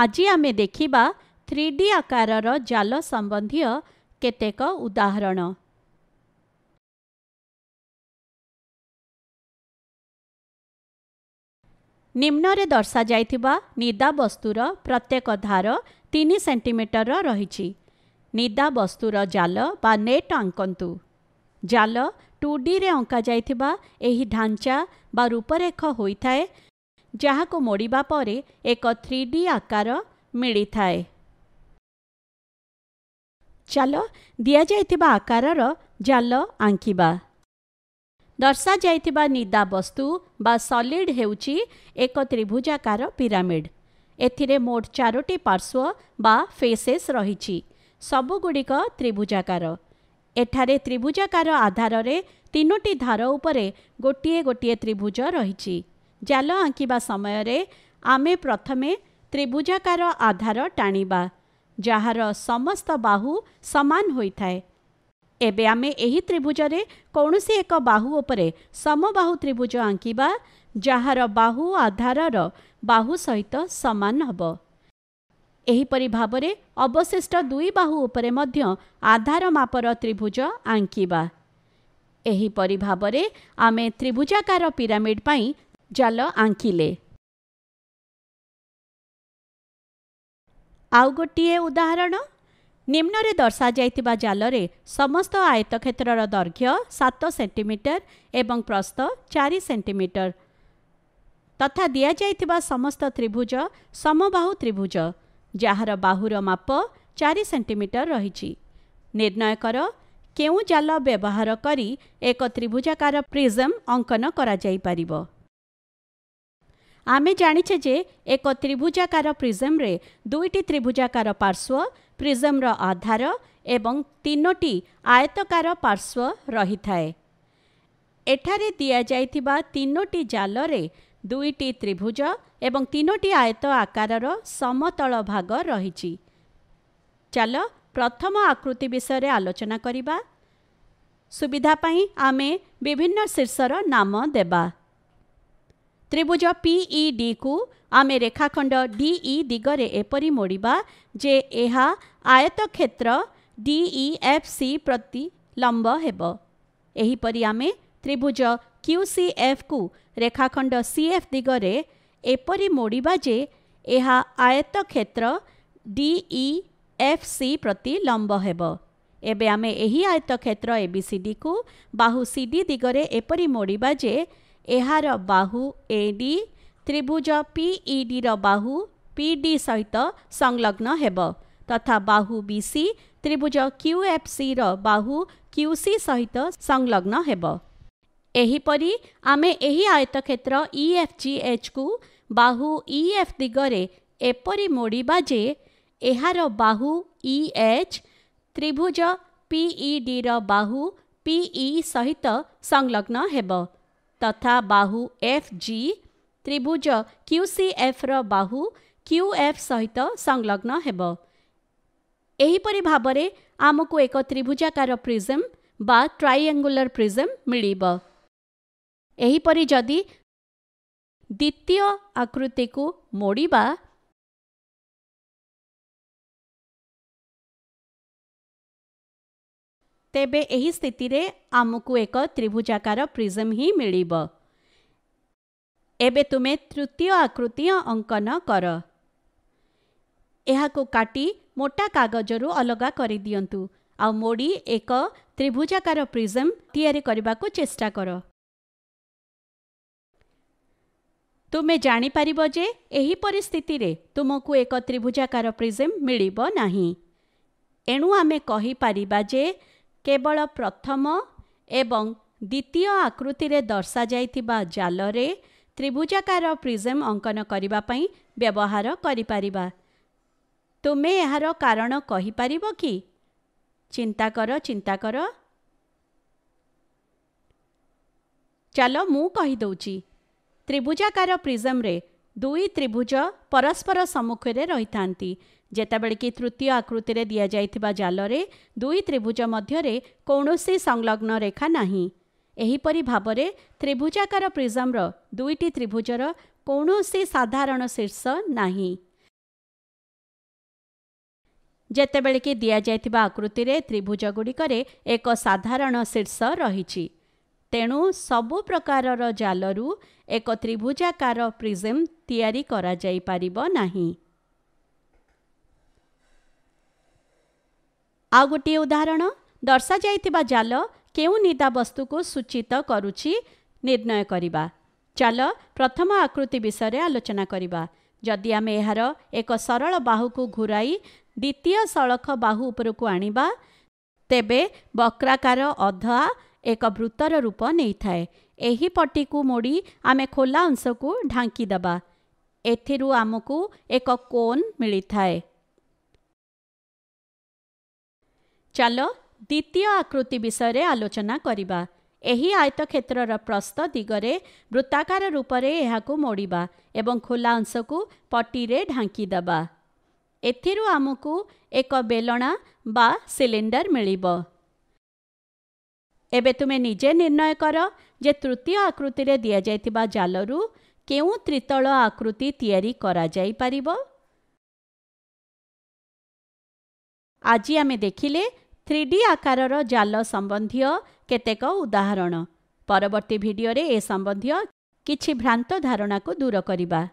ଆଜି ଆମେ ଦେଖିବା ଥ୍ରୀ ଡି ଆକାରର ଜାଲ ସମ୍ବନ୍ଧୀୟ କେତେକ ଉଦାହରଣ ନିମ୍ନରେ ଦର୍ଶାଯାଇଥିବା ନିଦା ବସ୍ତୁର ପ୍ରତ୍ୟେକ ଧାର ତିନି ସେଣ୍ଟିମିଟର ରହିଛି ନିଦା ବସ୍ତୁର ଜାଲ ବା ନେଟ୍ ଆଙ୍କନ୍ତୁ ଜାଲ ଟୁ ଡିରେ ଅଙ୍କାଯାଇଥିବା ଏହି ଢାଞ୍ଚା ବା ରୂପରେଖ ହୋଇଥାଏ ଯାହାକୁ ମୋଡ଼ିବା ପରେ ଏକ ଥ୍ରୀ ଡି ଆକାର ମିଳିଥାଏ ଚାଲ ଦିଆଯାଇଥିବା ଆକାରର ଜାଲ ଆଙ୍କିବା ଦର୍ଶାଯାଇଥିବା ନିଦା ବସ୍ତୁ ବା ସଲିଡ୍ ହେଉଛି ଏକ ତ୍ରିଭୁଜାକାର ପିରାମିଡ଼ ଏଥିରେ ମୋଟ ଚାରୋଟି ପାର୍ଶ୍ୱ ବା ଫେସେସ୍ ରହିଛି ସବୁଗୁଡ଼ିକ ତ୍ରିଭୁଜାକାର ଏଠାରେ ତ୍ରିଭୁଜାକାର ଆଧାରରେ ତିନୋଟି ଧାର ଉପରେ ଗୋଟିଏ ଗୋଟିଏ ତ୍ରିଭୁଜ ରହିଛି ଜାଲ ଆଙ୍କିବା ସମୟରେ ଆମେ ପ୍ରଥମେ ତ୍ରିଭୁଜାକାର ଆଧାର ଟାଣିବା ଯାହାର ସମସ୍ତ ବାହୁ ସମାନ ହୋଇଥାଏ ଏବେ ଆମେ ଏହି ତ୍ରିଭୁଜରେ କୌଣସି ଏକ ବାହୁ ଉପରେ ସମବାହୁ ତ୍ରିଭୁଜ ଆଙ୍କିବା ଯାହାର ବାହୁ ଆଧାରର ବାହୁ ସହିତ ସମାନ ହେବ ଏହିପରି ଭାବରେ ଅବଶିଷ୍ଟ ଦୁଇ ବାହୁ ଉପରେ ମଧ୍ୟ ଆଧାର ମାପର ତ୍ରିଭୁଜ ଆଙ୍କିବା ଏହିପରି ଭାବରେ ଆମେ ତ୍ରିଭୁଜାକାର ପିରାମିଡ଼୍ ପାଇଁ ଜାଲ ଆଙ୍କିଲେ ଆଉ ଗୋଟିଏ ଉଦାହରଣ ନିମ୍ନରେ ଦର୍ଶାଯାଇଥିବା ଜାଲରେ ସମସ୍ତ ଆୟତକ୍ଷେତ୍ରର ଦୈର୍ଘ୍ୟ ସାତ ସେଣ୍ଟିମିଟର ଏବଂ ପ୍ରସ୍ତ ଚାରି ସେଣ୍ଟିମିଟର ତଥା ଦିଆଯାଇଥିବା ସମସ୍ତ ତ୍ରିଭୁଜ ସମବାହୁ ତ୍ରିଭୁଜ ଯାହାର ବାହୁର ମାପ ଚାରି ସେଣ୍ଟିମିଟର ରହିଛି ନିର୍ଣ୍ଣୟ କର କେଉଁ ଜାଲ ବ୍ୟବହାର କରି ଏକ ତ୍ରିଭୁଜାକାର ପ୍ରିଜମ୍ ଅଙ୍କନ କରାଯାଇପାରିବ ଆମେ ଜାଣିଛେ ଯେ ଏକ ତ୍ରିଭୁଜାକାର ପ୍ରିଜମ୍ରେ ଦୁଇଟି ତ୍ରିଭୁଜାକାର ପାର୍ଶ୍ୱ ପ୍ରିଜମ୍ର ଆଧାର ଏବଂ ତିନୋଟି ଆୟତକାର ପାର୍ଶ୍ୱ ରହିଥାଏ ଏଠାରେ ଦିଆଯାଇଥିବା ତିନୋଟି ଜାଲରେ ଦୁଇଟି ତ୍ରିଭୁଜ ଏବଂ ତିନୋଟି ଆୟତ ଆକାରର ସମତଳ ଭାଗ ରହିଛି ଚାଲ ପ୍ରଥମ ଆକୃତି ବିଷୟରେ ଆଲୋଚନା କରିବା ସୁବିଧା ପାଇଁ ଆମେ ବିଭିନ୍ନ ଶୀର୍ଷର ନାମ ଦେବା ত্রিভুজ পিইডিକୁ ଆମେ ରେଖାଖଣ୍ଡ ଡିଇ ଦିଗରେ ଏପରି ମୋଡ଼ିବା ଯେ ଏହା ଆୟତକ୍ଷେତ୍ର ଡିଇଏଫ୍ସି ପ୍ରତି ଲମ୍ବ ହେବ ଏହିପରି ଆମେ ତ୍ରିଭୁଜ କ୍ୟୁସିଏଫ୍କୁ ରେଖାଖଣ୍ଡ ସିଏଫ୍ ଦିଗରେ ଏପରି ମୋଡ଼ିବା ଯେ ଏହା ଆୟତକ୍ଷେତ୍ର ଡିଇଏଫ୍ସି ପ୍ରତି ଲମ୍ବ ହେବ ଏବେ ଆମେ ଏହି ଆୟତକ୍ଷେତ୍ର ଏବିସିଡ଼ିକୁ ବାହୁ ସିଡି ଦିଗରେ ଏପରି ମୋଡ଼ିବା ଯେ ଏହାର ବାହୁ ଏ ଡି ତ୍ରିଭୁଜ ପିଇଡିର e ବାହୁ ପି ଡି ସହିତ ସଂଲଗ୍ନ ହେବ ତଥା ବାହୁ ବି ସି ତ୍ରିଭୁଜ କ୍ୟୁ ଏଫ୍ ସିର ବାହୁ କ୍ୟୁ ସି ସହିତ ସଂଲଗ୍ନ ହେବ ଏହିପରି ଆମେ ଏହି ଆୟତକ୍ଷେତ୍ର ଇ ଏଫ୍ ଜି ଏଚ୍କୁ ବାହୁ ଇ e ଏଫ୍ ଦିଗରେ ଏପରି ମୋଡ଼ିବା ଯେ ଏହାର ବାହୁ ଇ e ଏଚ୍ ତ୍ରିଭୁଜ ପିଇଡିର ବାହୁ ପିଇ ସହିତ ସଂଲଗ୍ନ ହେବ तथा बाहु एफ जी त्रिभुज क्यु र बाहु क्युएफ सहित संलग्न हे योपरि भावर आमको एक त्रिभुजाकार प्रिजम बा ट्राइङ्गुलर प्रिजम परि जदि द्वितीय आकृतिको मोडिबा, ତେବେ ଏହି ସ୍ଥିତିରେ ଆମକୁ ଏକ ତ୍ରିଭୁଜାକାର ପ୍ରିଜମ୍ ହିଁ ମିଳିବ ଏବେ ତୁମେ ତୃତୀୟ ଆକୃତି ଅଙ୍କନ କର ଏହାକୁ କାଟି ମୋଟା କାଗଜରୁ ଅଲଗା କରିଦିଅନ୍ତୁ ଆଉ ମୋଡ଼ି ଏକ ତ୍ରିଭୁଜାକାର ପ୍ରିଜମ୍ ତିଆରି କରିବାକୁ ଚେଷ୍ଟା କର ତୁମେ ଜାଣିପାରିବ ଯେ ଏହି ପରିସ୍ଥିତିରେ ତୁମକୁ ଏକ ତ୍ରିଭୁଜାକାର ପ୍ରିଜମ୍ ମିଳିବ ନାହିଁ ଏଣୁ ଆମେ କହିପାରିବା ଯେ କେବଳ ପ୍ରଥମ ଏବଂ ଦ୍ୱିତୀୟ ଆକୃତିରେ ଦର୍ଶାଯାଇଥିବା ଜାଲରେ ତ୍ରିଭୁଜାକାର ପ୍ରିଜେମ୍ ଅଙ୍କନ କରିବା ପାଇଁ ବ୍ୟବହାର କରିପାରିବା ତୁମେ ଏହାର କାରଣ କହିପାରିବ କି ଚିନ୍ତା କର ଚିନ୍ତା କର ଚାଲ ମୁଁ କହିଦେଉଛି ତ୍ରିଭୁଜାକାର ପ୍ରିଜମ୍ରେ ଦୁଇ ତ୍ରିଭୁଜ ପରସ୍ପର ସମ୍ମୁଖରେ ରହିଥାନ୍ତି ଯେତେବେଳେ କି ତୃତୀୟ ଆକୃତିରେ ଦିଆଯାଇଥିବା ଜାଲରେ ଦୁଇ ତ୍ରିଭୁଜ ମଧ୍ୟରେ କୌଣସି ସଂଲଗ୍ନ ରେଖା ନାହିଁ ଏହିପରି ଭାବରେ ତ୍ରିଭୁଜାକାର ପ୍ରିଜମ୍ର ଦୁଇଟି ତ୍ରିଭୁଜର କୌଣସି ସାଧାରଣ ଶୀର୍ଷ ନାହିଁ ଯେତେବେଳେ କି ଦିଆଯାଇଥିବା ଆକୃତିରେ ତ୍ରିଭୁଜ ଗୁଡ଼ିକରେ ଏକ ସାଧାରଣ ଶୀର୍ଷ ରହିଛି ତେଣୁ ସବୁ ପ୍ରକାରର ଜାଲରୁ ଏକ ତ୍ରିଭୁଜାକାର ପ୍ରିଜେମ୍ ତିଆରି କରାଯାଇପାରିବ ନାହିଁ ଆଉ ଗୋଟିଏ ଉଦାହରଣ ଦର୍ଶାଯାଇଥିବା ଜାଲ କେଉଁ ନିଦା ବସ୍ତୁକୁ ସୂଚିତ କରୁଛି ନିର୍ଣ୍ଣୟ କରିବା ଚାଲ ପ୍ରଥମ ଆକୃତି ବିଷୟରେ ଆଲୋଚନା କରିବା ଯଦି ଆମେ ଏହାର ଏକ ସରଳ ବାହୁକୁ ଘୁରାଇ ଦ୍ୱିତୀୟ ସଳଖ ବାହୁ ଉପରକୁ ଆଣିବା ତେବେ ବକ୍ରାକାର ଅଧା ଏକ ବୃତ୍ତର ରୂପ ନେଇଥାଏ ଏହି ପଟିକୁ ମୋଡ଼ି ଆମେ ଖୋଲା ଅଂଶକୁ ଢାଙ୍କିଦେବା ଏଥିରୁ ଆମକୁ ଏକ କୋନ୍ ମିଳିଥାଏ ଚାଲ ଦ୍ୱିତୀୟ ଆକୃତି ବିଷୟରେ ଆଲୋଚନା କରିବା ଏହି ଆୟତକ୍ଷେତ୍ରର ପ୍ରସ୍ତ ଦିଗରେ ବୃତ୍ତାକାର ରୂପରେ ଏହାକୁ ମୋଡ଼ିବା ଏବଂ ଖୋଲା ଅଂଶକୁ ପଟିରେ ଢାଙ୍କିଦେବା ଏଥିରୁ ଆମକୁ ଏକ ବେଲଣା ବା ସିଲିଣ୍ଡର ମିଳିବ ଏବେ ତୁମେ ନିଜେ ନିର୍ଣ୍ଣୟ କର ଯେ ତୃତୀୟ ଆକୃତିରେ ଦିଆଯାଇଥିବା ଜାଲରୁ କେଉଁ ତ୍ରିତଳ ଆକୃତି ତିଆରି କରାଯାଇପାରିବ ଆଜି ଆମେ ଦେଖିଲେ ଥ୍ରୀ ଡି ଆକାରର ଜାଲ ସମ୍ବନ୍ଧୀୟ କେତେକ ଉଦାହରଣ ପରବର୍ତ୍ତୀ ଭିଡ଼ିଓରେ ଏ ସମ୍ବନ୍ଧୀୟ କିଛି ଭ୍ରାନ୍ତ ଧାରଣାକୁ ଦୂର କରିବା